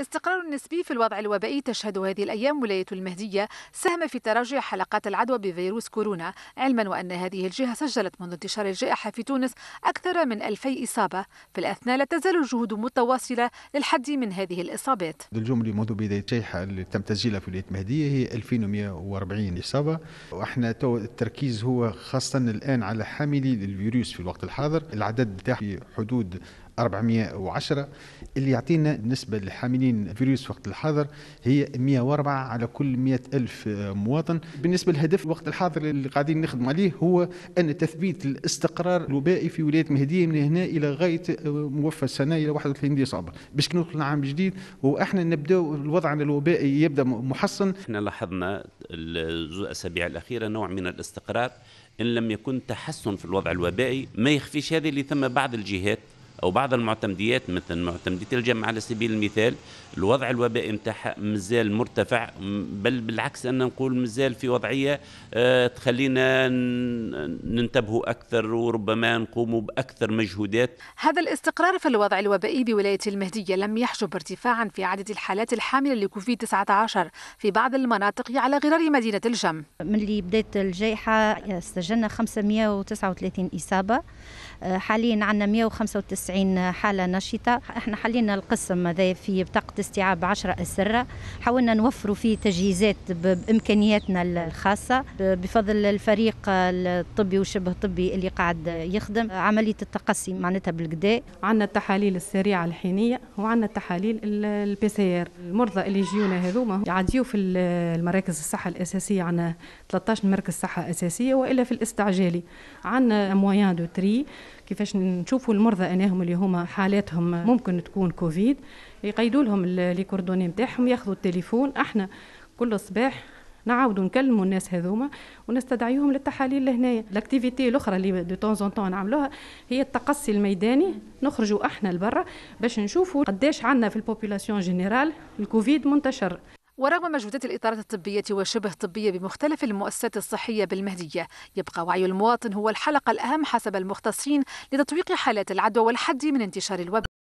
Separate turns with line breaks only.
استقرار نسبي في الوضع الوبائي تشهد هذه الأيام ولاية المهدية ساهم في تراجع حلقات العدوى بفيروس كورونا علما وأن هذه الجهة سجلت منذ انتشار الجائحة في تونس أكثر من 2000 إصابة في الأثناء لا تزال الجهود متواصلة للحد من هذه الإصابات
الجملة منذ بداية الجائحة اللي تم تسجيلها في ولاية المهدية هي 2140 إصابة وإحنا تو التركيز هو خاصة الآن على حاملي للفيروس في الوقت الحاضر العدد بتاعه في حدود 410 اللي يعطينا بالنسبة للحاملين فيروس وقت الحاضر هي 104 على كل 100 ألف مواطن بالنسبة للهدف الوقت الحاضر اللي قاعدين نخدم عليه هو أن تثبيت الاستقرار الوبائي في ولاية مهدية من هنا إلى غاية آه، موفى السنة إلى 31 ديسمبر باش ندخل العام الجديد وإحنا نبداو وضعنا الوبائي يبدأ محصن
احنا لاحظنا الأسابيع الأخيرة نوع من الاستقرار إن لم يكن تحسن في الوضع الوبائي ما يخفيش هذه اللي ثم بعض الجهات او بعض المعتمديات مثل معتمديه الجامعه على سبيل المثال الوضع الوبائي نتاعها مازال مرتفع بل بالعكس انا نقول مازال في وضعيه آه، تخلينا ننتبهوا اكثر وربما نقوموا باكثر مجهودات
هذا الاستقرار في الوضع الوبائي بولايه المهديه لم يحجب ارتفاعا في عدد الحالات الحامله لكوفيد 19
في بعض المناطق على غرار مدينه الجم من اللي بدات الجائحه سجلنا 539 اصابه آه، حاليا عندنا 195 90 حالة نشطة احنا حلينا القسم هذا في بطاقة استيعاب 10 أسرة حاولنا نوفروا فيه تجهيزات بإمكانياتنا الخاصة بفضل الفريق الطبي
وشبه طبي اللي قاعد يخدم عملية التقصي معناتها بالقداء عندنا التحاليل السريعة الحينية وعندنا التحاليل البي سي ار المرضى اللي يجيونا هذوما يعديو في المراكز الصحة الأساسية عندنا 13 مركز صحة أساسية وإلا في الاستعجالي عندنا موان دو تري كيفاش نشوفوا المرضى اناهم اللي هما حالاتهم ممكن تكون كوفيد يقيدوا لهم لي كوردوني نتاعهم ياخذوا التليفون احنا كل صباح نعاودوا نكلموا الناس هذوما ونستدعيهم للتحاليل لهنايا الاكتيفيتي الاخرى اللي دو طون زون طون نعملوها هي التقصي الميداني نخرجوا احنا لبرا باش نشوفوا قداش عندنا في البوبولاسيون جينيرال الكوفيد منتشر ورغم مجهودات
الإطارات الطبية وشبه الطبية بمختلف المؤسسات الصحية بالمهدية يبقى وعي المواطن هو الحلقة الأهم حسب المختصين لتطويق حالات العدوى والحد من انتشار الوباء